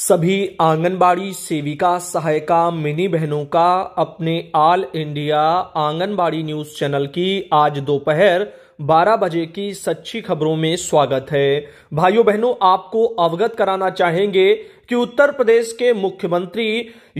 सभी आंगनबाड़ी सेविका सहायिका मिनी बहनों का अपने all India anganwadi news channel की आज दोपहर 12 बजे की सच्ची खबरों में स्वागत है भाइयों बहनों आपको अवगत कराना चाहेंगे कि उत्तर प्रदेश के मुख्यमंत्री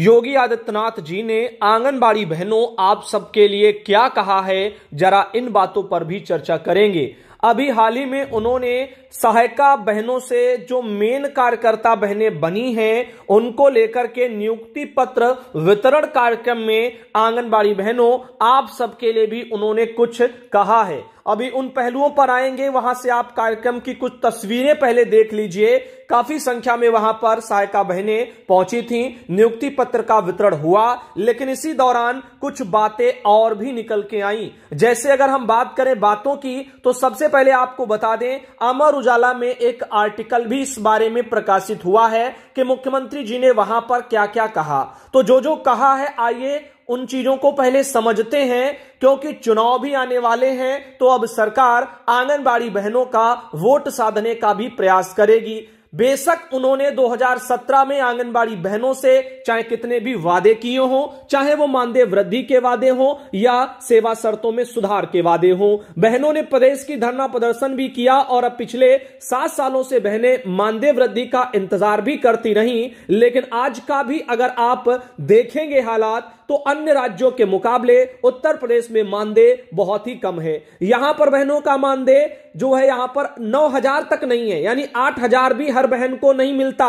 योगी आदित्यनाथ जी ने आंगनबाड़ी बहनों आप सबके लिए क्या कहा है जरा इन बातों पर भी चर्चा करेंगे अभी हाल ही में उन्होंने सहायिका बहनों से जो मेन कार्यकर्ता बहनें बनी हैं उनको लेकर के नियुक्ति पत्र वितरण कार्यक्रम में आंगनबाड़ी बहनों आप सबके लिए भी उन्होंने कुछ कहा है अभी उन पहलुओं पर आएंगे वहां से आप कार्यक्रम की कुछ तस्वीरें पहले देख लीजिए काफी संख्या में वहां पर सहायिका बहनें पहुंची थीं नियुक्ति पत्र का वितरण हुआ लेकिन इसी दौरान कुछ बातें और भी निकल के आई जैसे अगर हम बात करें बातों की तो सबसे पहले आपको बता दें अमर उजाला में एक आर्टिकल भी इस बारे में प्रकाशित हुआ है कि मुख्यमंत्री जी ने वहां पर क्या क्या कहा तो जो जो कहा है आइए उन चीजों को पहले समझते हैं क्योंकि चुनाव भी आने वाले हैं तो अब सरकार आंगनबाड़ी बहनों का वोट साधने का भी प्रयास करेगी बेशक उन्होंने 2017 में आंगनबाड़ी बहनों से चाहे कितने भी वादे किए हों चाहे वो मानदेय वृद्धि के वादे हों या सेवा शर्तों में सुधार के वादे हों बहनों ने प्रदेश की धरना प्रदर्शन भी किया और अब पिछले सात सालों से बहनें मानदेय वृद्धि का इंतजार भी करती रहीं लेकिन आज का भी अगर आप देखेंगे हालात तो अन्य राज्यों के मुकाबले उत्तर प्रदेश में मानदेय बहुत ही कम है यहां पर बहनों का मानदेय जो है यहां पर 9000 तक नहीं है यानी 8000 भी हर बहन को नहीं मिलता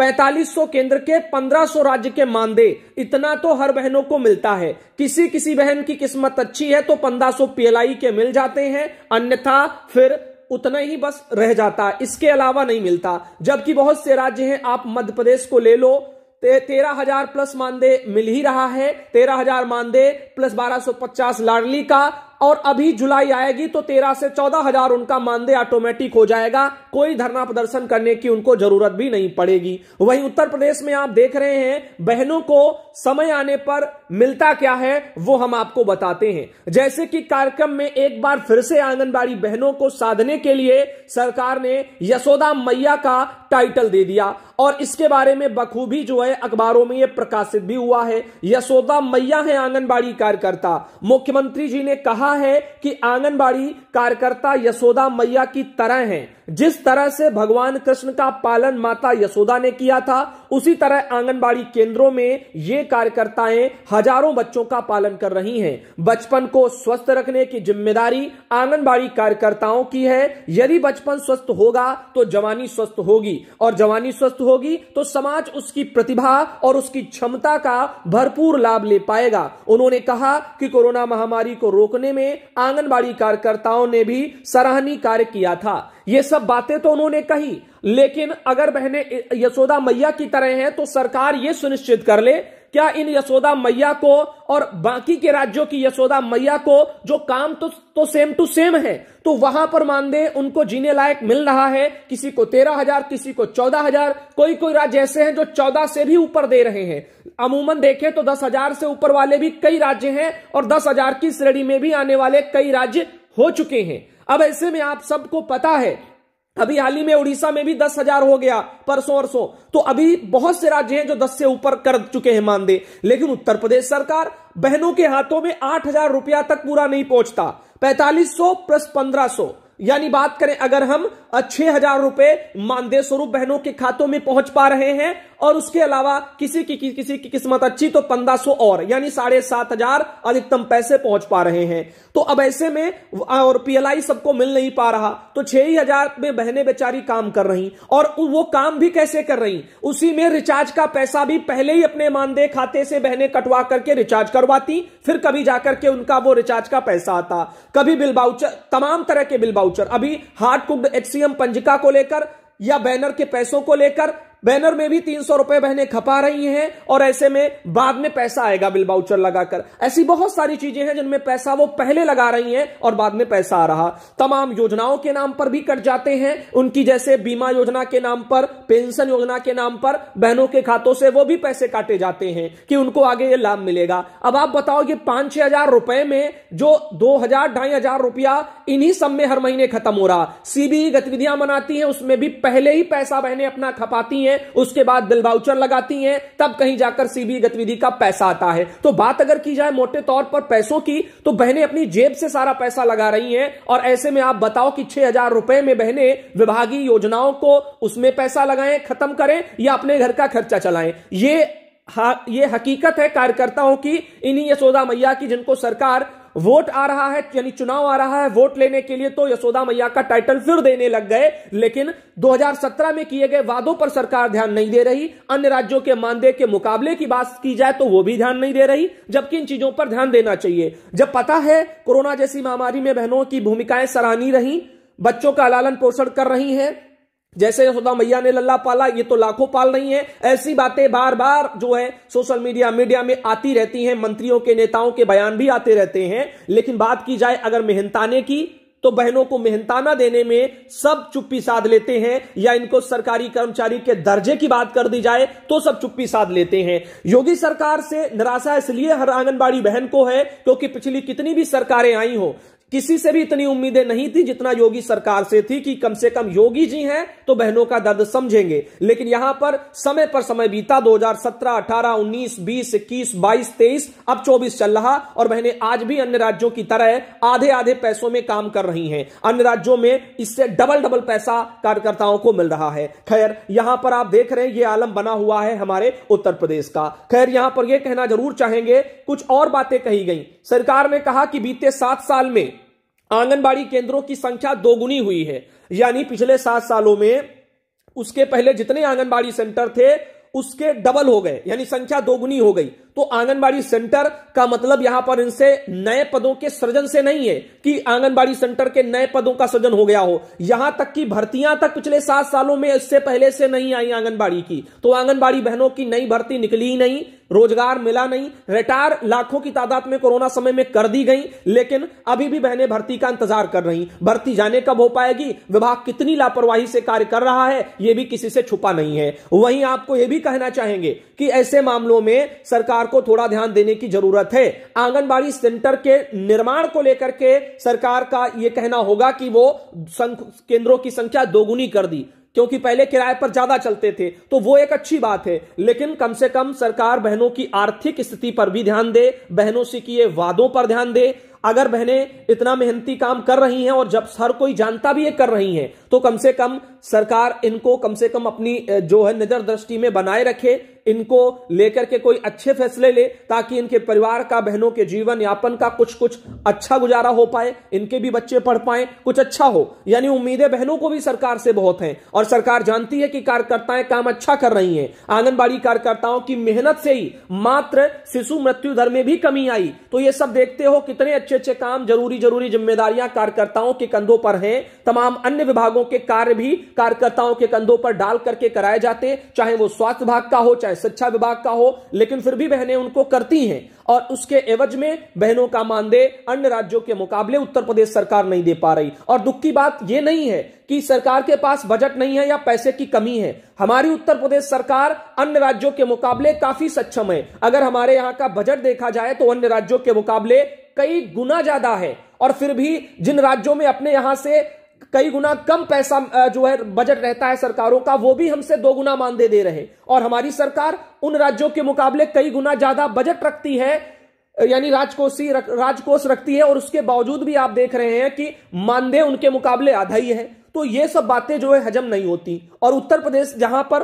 4500 केंद्र के 1500 राज्य के मानदेय इतना तो हर बहनों को मिलता है किसी किसी बहन की किस्मत अच्छी है तो 1500 पीएलआई के मिल जाते हैं अन्यथा फिर उतना ही बस रह जाता इसके अलावा नहीं मिलता जबकि बहुत से राज्य हैं आप मध्य प्रदेश को ले लो ते, तेरह हजार प्लस मानदेय मिल ही रहा है तेरह हजार मानदेय प्लस बारह सौ पचास लाडली का और अभी जुलाई आएगी तो तेरह से चौदह हजार उनका मानदेय ऑटोमेटिक हो जाएगा कोई धरना प्रदर्शन करने की उनको जरूरत भी नहीं पड़ेगी वहीं उत्तर प्रदेश में आप देख रहे हैं बहनों को समय आने पर मिलता क्या है वो हम आपको बताते हैं जैसे कि कार्यक्रम में एक बार फिर से आंगनबाड़ी बहनों को साधने के लिए सरकार ने यशोदा मैया का टाइटल दे दिया और इसके बारे में बखूबी जो है अखबारों में ये प्रकाशित भी हुआ है यशोदा मैया है आंगनबाड़ी कार्यकर्ता मुख्यमंत्री जी ने कहा कहा है कि आंगनबाड़ी कार्यकर्ता यशोदा मैया की तरह हैं जिस तरह से भगवान कृष्ण का पालन माता यशोदा ने किया था उसी तरह आंगनबाड़ी केंद्रों में ये कार्यकर्ताएं हजारों बच्चों का पालन कर रही हैं बचपन को स्वस्थ रखने की जिम्मेदारी आंगनबाड़ी कार्यकर्ताओं की है यदि बचपन स्वस्थ होगा तो जवानी स्वस्थ होगी और जवानी स्वस्थ होगी तो समाज उसकी प्रतिभा और उसकी क्षमता का भरपूर लाभ ले पाएगा उन्होंने कहा कि कोरोना महामारी को रोकने में आंगनबाड़ी कार्यकर्ताओं ने भी सराहनीय कार्य किया था ये सब बातें तो उन्होंने कही लेकिन अगर बहने यशोदा मैया की तरह हैं तो सरकार ये सुनिश्चित कर ले क्या इन यशोदा मैया को और बाकी के राज्यों की यशोदा मैया को जो काम तो तो सेम टू सेम है तो वहां पर मान दे उनको जीने लायक मिल रहा है किसी को तेरह हजार किसी को चौदह हजार कोई कोई राज्य ऐसे हैं जो चौदह से भी ऊपर दे रहे हैं अमूमन देखें तो दस हजार से ऊपर वाले भी कई राज्य हैं और दस हजार की श्रेणी में भी आने वाले कई राज्य हो चुके हैं अब ऐसे में आप सबको पता है अभी हाल ही में उड़ीसा में भी दस हजार हो गया परसों सो तो अभी बहुत से राज्य हैं जो दस से ऊपर कर चुके हैं मानदेय लेकिन उत्तर प्रदेश सरकार बहनों के हाथों में आठ हजार रुपया तक पूरा नहीं पहुंचता पैंतालीस सौ प्लस पंद्रह सौ यानी बात करें अगर हम छह हजार रुपए मानदेय स्वरूप बहनों के खातों में पहुंच पा रहे हैं और उसके अलावा किसी की किसी की किस्मत अच्छी तो पंद्रह सौ और यानी साढ़े सात हजार अधिकतम पैसे पहुंच पा रहे हैं तो अब ऐसे में और पीएलआई सबको मिल नहीं पा रहा तो छह ही हजार में बहने बेचारी काम कर रही और वो काम भी कैसे कर रही उसी में रिचार्ज का पैसा भी पहले ही अपने मानदेय खाते से बहने कटवा करके रिचार्ज करवाती फिर कभी जाकर के उनका वो रिचार्ज का पैसा आता कभी बिल बाउचर तमाम तरह के बिल बाउचर अभी हार्ड कुक्ड एचसीएम पंजिका को लेकर या बैनर के पैसों को लेकर बैनर में भी तीन सौ रुपए बहने खपा रही हैं और ऐसे में बाद में पैसा आएगा बिल बाउचर लगाकर ऐसी बहुत सारी चीजें हैं जिनमें पैसा वो पहले लगा रही हैं और बाद में पैसा आ रहा तमाम योजनाओं के नाम पर भी कट जाते हैं उनकी जैसे बीमा योजना के नाम पर पेंशन योजना के नाम पर बहनों के खातों से वो भी पैसे काटे जाते हैं कि उनको आगे ये लाभ मिलेगा अब आप बताओ ये पांच छह हजार रुपए में जो दो हजार ढाई हजार रुपया इन्हीं सब में हर महीने खत्म हो रहा सीबीई गतिविधियां मनाती है उसमें भी पहले ही पैसा बहने अपना खपाती हैं उसके बाद बिल बाउचर लगाती हैं तब कहीं जाकर सीबीई गतिविधि का पैसा आता है तो बात अगर की जाए मोटे तौर पर पैसों की तो बहने अपनी जेब से सारा पैसा लगा रही है और ऐसे में आप बताओ कि छह हजार रुपए में बहने विभागीय योजनाओं को उसमें पैसा लगाएं खत्म करें या अपने घर का खर्चा चलाएं ये हा, ये हकीकत है कार्यकर्ताओं की इन्हीं यशोदा मैया की जिनको सरकार वोट आ रहा है यानी चुनाव आ रहा है वोट लेने के लिए तो यशोदा मैया का टाइटल फिर देने लग गए लेकिन 2017 में किए गए वादों पर सरकार ध्यान नहीं दे रही अन्य राज्यों के मानदेय के मुकाबले की बात की जाए तो वो भी ध्यान नहीं दे रही जबकि इन चीजों पर ध्यान देना चाहिए जब पता है कोरोना जैसी महामारी में बहनों की भूमिकाएं सराहनीय रही बच्चों का लालन पोषण कर रही हैं जैसे खुदा मैया ने लल्ला पाला ये तो लाखों पाल रही हैं ऐसी बातें बार बार जो है सोशल मीडिया मीडिया में आती रहती हैं मंत्रियों के नेताओं के बयान भी आते रहते हैं लेकिन बात की जाए अगर मेहनताने की तो बहनों को मेहनताना देने में सब चुप्पी साध लेते हैं या इनको सरकारी कर्मचारी के दर्जे की बात कर दी जाए तो सब चुप्पी साध लेते हैं योगी सरकार से निराशा इसलिए हर आंगनबाड़ी बहन को है क्योंकि पिछली कितनी भी सरकारें आई हो किसी से भी इतनी उम्मीदें नहीं थी जितना योगी सरकार से थी कि कम से कम योगी जी हैं तो बहनों का दर्द समझेंगे लेकिन यहां पर समय पर समय बीता 2017, 18, 19, 20, 21, 22, 23 अब 24 चल रहा और बहनें आज भी अन्य राज्यों की तरह आधे आधे पैसों में काम कर रही हैं अन्य राज्यों में इससे डबल डबल पैसा कार्यकर्ताओं को मिल रहा है खैर यहां पर आप देख रहे हैं ये आलम बना हुआ है हमारे उत्तर प्रदेश का खैर यहां पर यह कहना जरूर चाहेंगे कुछ और बातें कही गई सरकार ने कहा कि बीते सात साल में आंगनबाड़ी केंद्रों की संख्या दोगुनी हुई है यानी पिछले सात सालों में उसके पहले जितने आंगनबाड़ी सेंटर थे उसके डबल हो गए यानी संख्या दोगुनी हो गई तो आंगनबाड़ी सेंटर का मतलब यहां पर इनसे नए पदों के सृजन से नहीं है कि आंगनबाड़ी सेंटर के नए पदों का सृजन हो गया हो यहां तक कि भर्तियां तक पिछले सात सालों में इससे पहले से नहीं आई आंगनबाड़ी की तो आंगनबाड़ी बहनों की नई भर्ती निकली ही नहीं रोजगार मिला नहीं रिटायर लाखों की तादाद में कोरोना समय में कर दी गई लेकिन अभी भी बहनें भर्ती का इंतजार कर रही भर्ती जाने कब हो पाएगी विभाग कितनी लापरवाही से कार्य कर रहा है यह भी किसी से छुपा नहीं है वहीं आपको यह भी कहना चाहेंगे कि ऐसे मामलों में सरकार सरकार को थोड़ा ध्यान देने की जरूरत है आंगनबाड़ी सेंटर के निर्माण को लेकर के सरकार का यह कहना होगा कि वो केंद्रों की संख्या दोगुनी कर दी क्योंकि पहले किराए पर ज्यादा चलते थे तो वो एक अच्छी बात है लेकिन कम से कम सरकार बहनों की आर्थिक स्थिति पर भी ध्यान दे बहनों से किए वादों पर ध्यान दे अगर बहनें इतना मेहनती काम कर रही हैं और जब हर कोई जानता भी ये कर रही हैं तो कम से कम सरकार इनको कम से कम अपनी जो है नजर दृष्टि में बनाए रखे इनको लेकर के कोई अच्छे फैसले ले ताकि इनके परिवार का बहनों के जीवन यापन का कुछ कुछ अच्छा गुजारा हो पाए इनके भी बच्चे पढ़ पाए कुछ अच्छा हो यानी उम्मीदें बहनों को भी सरकार से बहुत हैं और सरकार जानती है कि कार्यकर्ताएं काम अच्छा कर रही हैं आंगनबाड़ी कार्यकर्ताओं की मेहनत से ही मात्र शिशु मृत्यु दर में भी कमी आई तो ये सब देखते हो कितने अच्छे अच्छे काम जरूरी जरूरी जिम्मेदारियां कार्यकर्ताओं के कंधों पर हैं तमाम अन्य विभागों के कार्य भी कार्यकर्ताओं के कंधों पर डाल करके कराए जाते चाहे वो स्वास्थ्य विभाग का हो चाहे शिक्षा विभाग का हो लेकिन फिर भी बहनें उनको करती हैं और उसके एवज में बहनों का मानदेय अन्य राज्यों के मुकाबले उत्तर प्रदेश सरकार नहीं दे पा रही और दुख की बात यह नहीं है कि सरकार के पास बजट नहीं है या पैसे की कमी है हमारी उत्तर प्रदेश सरकार अन्य राज्यों के मुकाबले काफी सक्षम है अगर हमारे यहां का बजट देखा जाए तो अन्य राज्यों के मुकाबले कई गुना ज्यादा है और फिर भी जिन राज्यों में अपने यहां से कई गुना कम पैसा जो है बजट रहता है सरकारों का वो भी हमसे दो गुना मानदेय दे रहे और हमारी सरकार उन राज्यों के मुकाबले कई गुना ज्यादा बजट रखती है यानी राजकोषी राजकोष रखती है और उसके बावजूद भी आप देख रहे हैं कि मानदेय उनके मुकाबले आधा ही है तो ये सब बातें जो है हजम नहीं होती और उत्तर प्रदेश जहां पर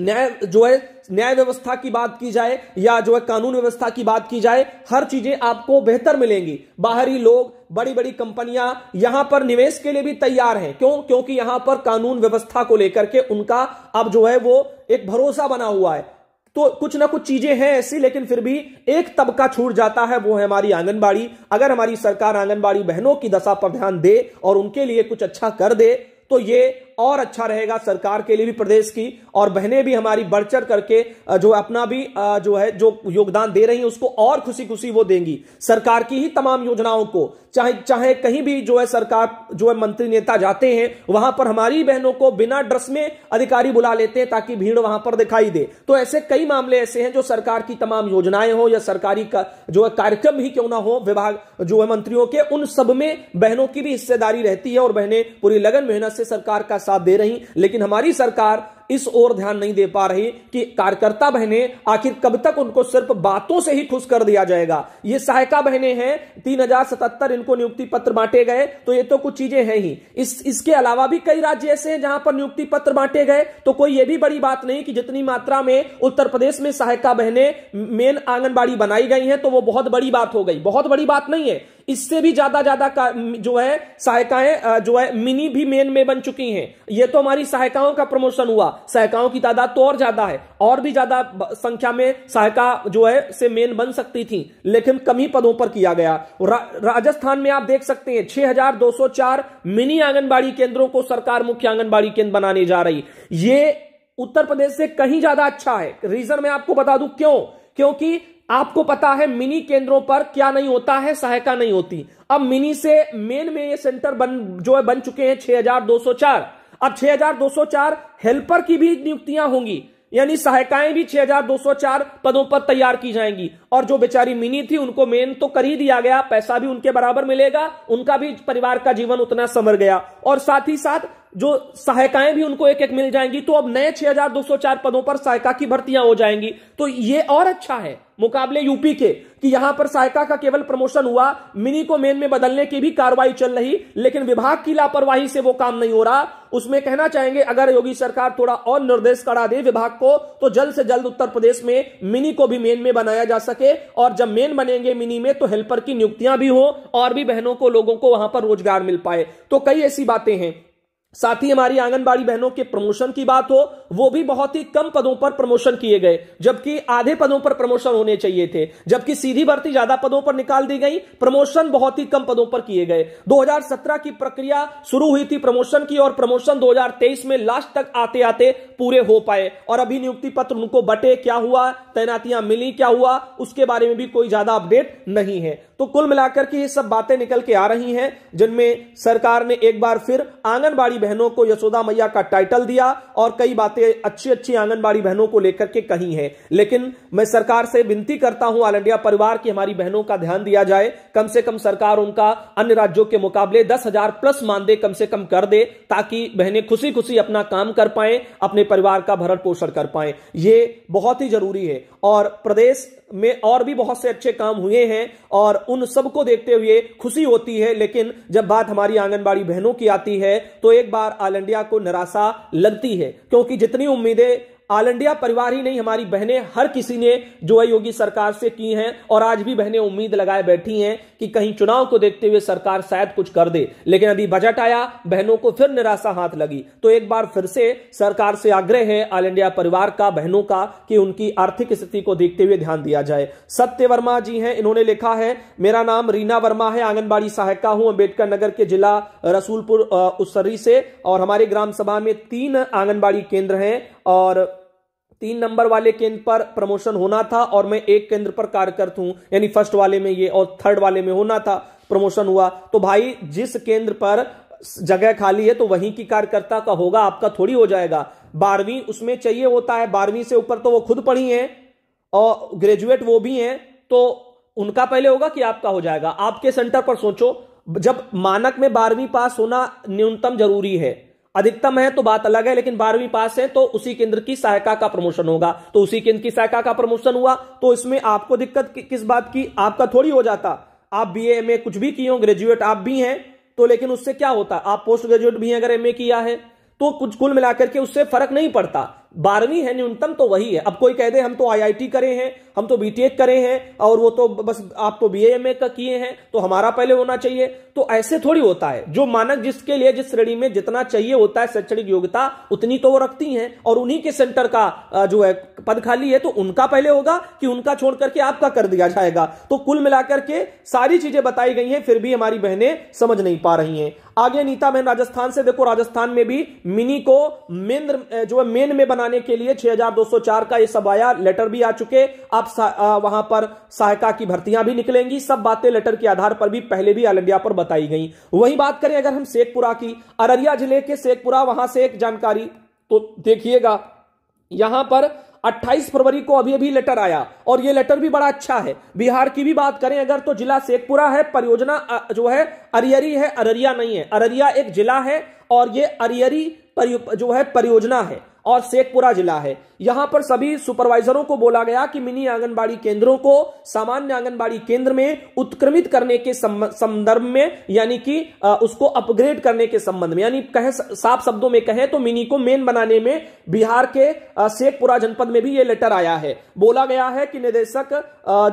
न्याय जो है न्याय व्यवस्था की बात की जाए या जो है कानून व्यवस्था की बात की जाए हर चीजें आपको बेहतर मिलेंगी बाहरी लोग बड़ी बड़ी कंपनियां यहां पर निवेश के लिए भी तैयार हैं क्यों क्योंकि यहां पर कानून व्यवस्था को लेकर के उनका अब जो है वो एक भरोसा बना हुआ है तो कुछ ना कुछ चीजें हैं ऐसी लेकिन फिर भी एक तबका छूट जाता है वो है हमारी आंगनबाड़ी अगर हमारी सरकार आंगनबाड़ी बहनों की दशा पर ध्यान दे और उनके लिए कुछ अच्छा कर दे तो ये और अच्छा रहेगा सरकार के लिए भी प्रदेश की और बहनें भी हमारी बढ़ चढ़ करके जो अपना भी जो है जो योगदान दे रही हैं उसको और खुशी खुशी वो देंगी सरकार की ही तमाम योजनाओं को चाहे चाहे कहीं भी जो है सरकार जो है मंत्री नेता जाते हैं वहां पर हमारी बहनों को बिना ड्रेस में अधिकारी बुला लेते हैं ताकि भीड़ वहां पर दिखाई दे तो ऐसे कई मामले ऐसे हैं जो सरकार की तमाम योजनाएं हो या सरकारी का जो है कार्यक्रम ही क्यों ना हो विभाग जो है मंत्रियों के उन सब में बहनों की भी हिस्सेदारी रहती है और बहनें पूरी लगन मेहनत से सरकार का साथ दे रही लेकिन हमारी सरकार इस ओर ध्यान नहीं दे पा रही कि कार्यकर्ता बहने आखिर कब तक उनको सिर्फ बातों से ही खुश कर दिया जाएगा ये सहायता बहने हैं तीन हजार सतहत्तर इनको नियुक्ति पत्र बांटे गए तो ये तो कुछ चीजें हैं ही इस इसके अलावा भी कई राज्य ऐसे हैं जहां पर नियुक्ति पत्र बांटे गए तो कोई ये भी बड़ी बात नहीं कि जितनी मात्रा में उत्तर प्रदेश में सहायता बहने मेन आंगनबाड़ी बनाई गई है तो वो बहुत बड़ी बात हो गई बहुत बड़ी बात नहीं है इससे भी ज्यादा ज्यादा जो है सहायिकाएं जो है मिनी भी मेन में बन चुकी हैं ये तो हमारी सहायताओं का प्रमोशन हुआ सहायताओं की तादाद तो और ज्यादा है और भी ज्यादा संख्या में सहायता जो है से मेन बन सकती थी लेकिन कम ही पदों पर किया गया रा, राजस्थान में आप देख सकते हैं छह मिनी आंगनबाड़ी केंद्रों को सरकार मुख्य आंगनबाड़ी केंद्र बनाने जा रही ये उत्तर प्रदेश से कहीं ज्यादा अच्छा है रीजन मैं आपको बता दू क्यों क्योंकि आपको पता है मिनी केंद्रों पर क्या नहीं होता है सहायता नहीं होती अब मिनी से मेन में ये सेंटर बन जो है बन चुके हैं 6204 अब 6204 हेल्पर की भी नियुक्तियां होंगी यानी सहायकाएं भी 6204 पदों पर तैयार की जाएंगी और जो बेचारी मिनी थी उनको मेन तो कर ही दिया गया पैसा भी उनके बराबर मिलेगा उनका भी परिवार का जीवन उतना समर गया और साथ ही साथ जो सहायकाएं भी उनको एक एक मिल जाएंगी तो अब नए 6,204 पदों पर सहायका की भर्तियां हो जाएंगी तो ये और अच्छा है मुकाबले यूपी के कि यहां पर सहायका का केवल प्रमोशन हुआ मिनी को मेन में बदलने की भी कार्रवाई चल रही लेकिन विभाग की लापरवाही से वो काम नहीं हो रहा उसमें कहना चाहेंगे अगर योगी सरकार थोड़ा और निर्देश करा दे विभाग को तो जल्द से जल्द उत्तर प्रदेश में मिनी को भी मेन में बनाया जा सके और जब मेन बनेंगे मिनी में तो हेल्पर की नियुक्तियां भी हो और भी बहनों को लोगों को वहां पर रोजगार मिल पाए तो कई ऐसी बातें हैं साथ ही हमारी आंगनबाड़ी बहनों के प्रमोशन की बात हो वो भी बहुत ही कम पदों पर प्रमोशन किए गए जबकि आधे पदों पर प्रमोशन होने चाहिए थे जबकि सीधी भर्ती ज्यादा पदों पर निकाल दी गई प्रमोशन बहुत ही कम पदों पर किए गए 2017 की प्रक्रिया शुरू हुई थी प्रमोशन की और प्रमोशन 2023 में लास्ट तक आते आते पूरे हो पाए और अभी नियुक्ति पत्र उनको बटे क्या हुआ तैनातियां मिली क्या हुआ उसके बारे में भी कोई ज्यादा अपडेट नहीं है तो कुल मिलाकर के ये सब बातें निकल के आ रही हैं जिनमें सरकार ने एक बार फिर आंगनबाड़ी आंगनबाड़ी बहनों को यशोदा मैया का टाइटल दिया और कई बातें अच्छी अच्छी आंगनबाड़ी बहनों को लेकर के कही हैं लेकिन मैं सरकार से विनती करता हूं ऑल इंडिया परिवार की हमारी बहनों का ध्यान दिया जाए कम से कम सरकार उनका अन्य राज्यों के मुकाबले दस हजार प्लस मानदेय कम से कम कर दे ताकि बहनें खुशी खुशी अपना काम कर पाए अपने परिवार का भरण पोषण कर पाए ये बहुत ही जरूरी है और प्रदेश में और भी बहुत से अच्छे काम हुए हैं और उन सबको देखते हुए खुशी होती है लेकिन जब बात हमारी आंगनबाड़ी बहनों की आती है तो एक बार ऑल इंडिया को निराशा लगती है क्योंकि जितनी उम्मीदें ऑल इंडिया परिवार ही नहीं हमारी बहनें हर किसी ने जो है योगी सरकार से की हैं और आज भी बहनें उम्मीद लगाए बैठी हैं कि कहीं चुनाव को देखते हुए सरकार शायद कुछ कर दे लेकिन अभी बजट आया बहनों को फिर निराशा हाथ लगी तो एक बार फिर से सरकार से आग्रह है ऑल इंडिया परिवार का बहनों का कि उनकी आर्थिक स्थिति को देखते हुए ध्यान दिया जाए सत्य वर्मा जी हैं इन्होंने लिखा है मेरा नाम रीना वर्मा है आंगनबाड़ी सहायिका हूं अंबेडकर नगर के जिला रसूलपुर उसरी से और हमारे ग्राम सभा में तीन आंगनबाड़ी केंद्र हैं और तीन नंबर वाले केंद्र पर प्रमोशन होना था और मैं एक केंद्र पर कार्यरत हूं यानी फर्स्ट वाले में ये और थर्ड वाले में होना था प्रमोशन हुआ तो भाई जिस केंद्र पर जगह खाली है तो वहीं की कार्यकर्ता का होगा आपका थोड़ी हो जाएगा बारहवीं उसमें चाहिए होता है बारहवीं से ऊपर तो वो खुद पढ़ी है और ग्रेजुएट वो भी हैं तो उनका पहले होगा कि आपका हो जाएगा आपके सेंटर पर सोचो जब मानक में बारहवीं पास होना न्यूनतम जरूरी है अधिकतम है तो बात अलग है लेकिन बारहवीं पास है तो उसी केंद्र की सहायता का प्रमोशन होगा तो उसी केंद्र की सहायता का प्रमोशन हुआ तो इसमें आपको दिक्कत कि, किस बात की आपका थोड़ी हो जाता आप बी एम कुछ भी किए हो ग्रेजुएट आप भी हैं तो लेकिन उससे क्या होता आप पोस्ट ग्रेजुएट भी अगर एम किया है तो कुछ कुल मिलाकर के उससे फर्क नहीं पड़ता बारहवीं है न्यूनतम तो वही है अब कोई कह दे हम तो आईआईटी करे हैं हम तो बी करे हैं और वो तो बस आप तो बीएमए का किए हैं तो हमारा पहले होना चाहिए तो ऐसे थोड़ी होता है जो मानक जिसके लिए जिस श्रेणी में जितना चाहिए होता है शैक्षणिक योग्यता उतनी तो वो रखती हैं और उन्हीं के सेंटर का जो है पद खाली है तो उनका पहले होगा कि उनका छोड़ करके आपका कर दिया जाएगा तो कुल मिलाकर के सारी चीजें बताई गई हैं फिर भी हमारी बहनें समझ नहीं पा रही हैं आगे नीता बहन राजस्थान से देखो राजस्थान में भी मिनी को मेन जो है मेन में बना लगाने के लिए 6204 का ये सब आया लेटर भी आ चुके अब वहां पर सहायता की भर्तियां भी निकलेंगी सब बातें लेटर के आधार पर भी पहले भी ऑल इंडिया पर बताई गई वही बात करें अगर हम शेखपुरा की अररिया जिले के शेखपुरा वहां से एक जानकारी तो देखिएगा यहां पर 28 फरवरी को अभी अभी लेटर आया और ये लेटर भी बड़ा अच्छा है बिहार की भी बात करें अगर तो जिला शेखपुरा है परियोजना जो है अरियरी है अररिया नहीं है अररिया एक जिला है और ये अरियरी जो है परियोजना है और शेखपुरा जिला है यहां पर सभी सुपरवाइजरों को बोला गया कि मिनी आंगनबाड़ी केंद्रों को सामान्य आंगनबाड़ी केंद्र में उत्क्रमित करने के संदर्भ में यानी कि उसको अपग्रेड करने के संबंध में यानी कहे साफ शब्दों में कहें तो मिनी को मेन बनाने में बिहार के शेखपुरा जनपद में भी यह लेटर आया है बोला गया है कि निदेशक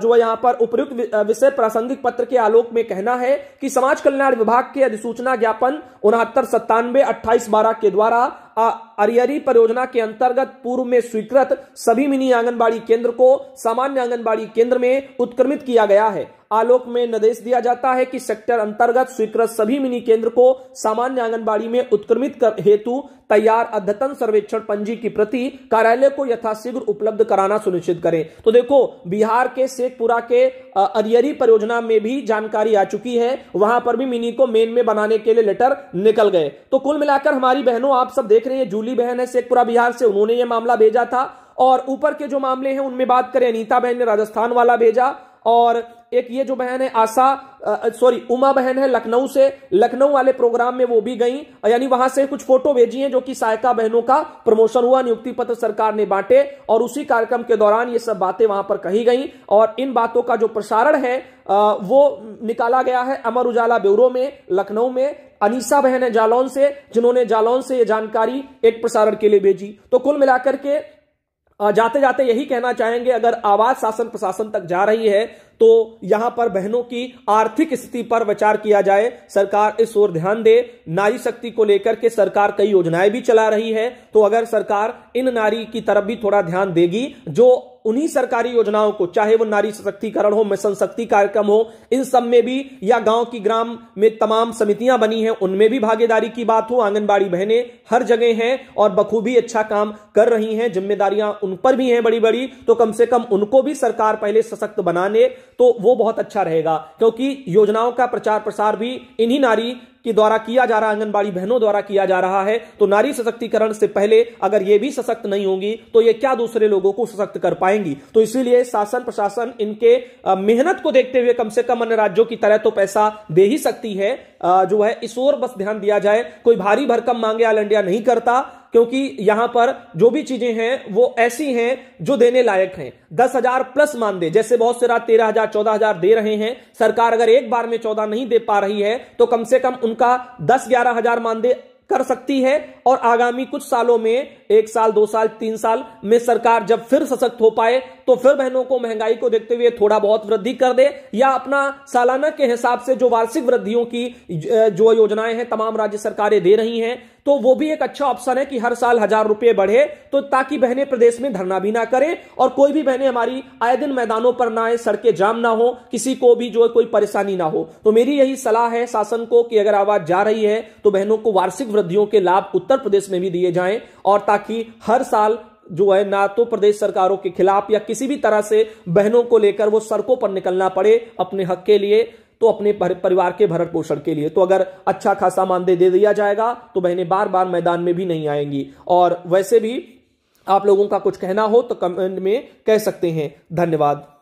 जो यहां पर उपयुक्त विषय प्रासंगिक पत्र के आलोक में कहना है कि समाज कल्याण विभाग के अधिसूचना ज्ञापन उनहत्तर सत्तानवे अट्ठाईस बारह के द्वारा अरियरी परियोजना के अंतर्गत पूर्व में स्वीकृत सभी मिनी आंगनबाड़ी केंद्र को सामान्य आंगनबाड़ी केंद्र में उत्क्रमित किया गया है आलोक में निर्देश दिया जाता है कि सेक्टर अंतर्गत स्वीकृत सभी मिनी केंद्र को सामान्य आंगनबाड़ी में उत्क्रमित हेतु तैयार अद्यतन सर्वेक्षण पंजी की प्रति कार्यालय को यथाशीघ्र उपलब्ध कराना सुनिश्चित करें तो देखो बिहार के शेखपुरा के अरियरी परियोजना में भी जानकारी आ चुकी है वहां पर भी मिनी को मेन में बनाने के लिए लेटर निकल गए तो कुल मिलाकर हमारी बहनों आप सब देख रहे हैं जूली बहन है शेखपुरा बिहार से उन्होंने ये मामला भेजा था और ऊपर के जो मामले हैं उनमें बात करें अनीता बहन ने राजस्थान वाला भेजा और एक ये जो बहन है आशा सॉरी उमा बहन है लखनऊ से लखनऊ वाले प्रोग्राम में वो भी गई यानी वहां से कुछ फोटो भेजी हैं जो कि सहायका बहनों का प्रमोशन हुआ नियुक्ति पत्र सरकार ने बांटे और उसी कार्यक्रम के दौरान ये सब बातें वहां पर कही गई और इन बातों का जो प्रसारण है आ, वो निकाला गया है अमर उजाला ब्यूरो में लखनऊ में अनीसा बहन है जालौन से जिन्होंने जालौन से ये जानकारी एक प्रसारण के लिए भेजी तो कुल मिलाकर के जाते जाते यही कहना चाहेंगे अगर आवाज शासन प्रशासन तक जा रही है तो यहां पर बहनों की आर्थिक स्थिति पर विचार किया जाए सरकार इस ओर ध्यान दे नारी शक्ति को लेकर के सरकार कई योजनाएं भी चला रही है तो अगर सरकार इन नारी की तरफ भी थोड़ा ध्यान देगी जो उन्हीं सरकारी योजनाओं को चाहे वो नारी सशक्तिकरण हो मिशन शक्ति कार्यक्रम हो इन सब में भी या गांव की ग्राम में तमाम समितियां बनी हैं उनमें भी भागीदारी की बात हो आंगनबाड़ी बहनें हर जगह हैं और बखूबी अच्छा काम कर रही हैं जिम्मेदारियां उन पर भी हैं बड़ी बड़ी तो कम से कम उनको भी सरकार पहले सशक्त बनाने तो वो बहुत अच्छा रहेगा क्योंकि योजनाओं का प्रचार प्रसार भी इन्हीं नारी के द्वारा किया जा रहा आंगनबाड़ी बहनों द्वारा किया जा रहा है तो नारी सशक्तिकरण से पहले अगर ये भी सशक्त नहीं होंगी तो ये क्या दूसरे लोगों को सशक्त कर पाएंगी तो इसीलिए शासन प्रशासन इनके मेहनत को देखते हुए कम से कम अन्य राज्यों की तरह तो पैसा दे ही सकती है जो है इस ओर बस ध्यान दिया जाए कोई भारी भरकम मांगे ऑल इंडिया नहीं करता क्योंकि यहां पर जो भी चीजें हैं वो ऐसी हैं जो देने लायक हैं दस हजार प्लस मानदेय जैसे बहुत से रात तेरह हजार चौदह हजार दे रहे हैं सरकार अगर एक बार में चौदह नहीं दे पा रही है तो कम से कम उन उनका दस ग्यारह हजार मानदेय कर सकती है और आगामी कुछ सालों में एक साल दो साल तीन साल में सरकार जब फिर सशक्त हो पाए तो फिर बहनों को महंगाई को देखते हुए थोड़ा बहुत वृद्धि कर दे या अपना सालाना के हिसाब से जो वार्षिक वृद्धियों की जो योजनाएं हैं तमाम राज्य सरकारें दे रही हैं तो वो भी एक अच्छा ऑप्शन है कि हर साल हजार रुपए बढ़े तो ताकि बहने प्रदेश में धरना भी ना करें और कोई भी बहने हमारी आए दिन मैदानों पर ना आए सड़कें जाम ना हो किसी को भी जो है कोई परेशानी ना हो तो मेरी यही सलाह है शासन को कि अगर आवाज जा रही है तो बहनों को वार्षिक वृद्धियों के लाभ उत्तर प्रदेश में भी दिए जाए और ताकि हर साल जो है ना तो प्रदेश सरकारों के खिलाफ या किसी भी तरह से बहनों को लेकर वो सड़कों पर निकलना पड़े अपने हक के लिए तो अपने परिवार के भरण पोषण के लिए तो अगर अच्छा खासा मानदेय दे दिया जाएगा तो बहनें बार बार मैदान में भी नहीं आएंगी और वैसे भी आप लोगों का कुछ कहना हो तो कमेंट में कह सकते हैं धन्यवाद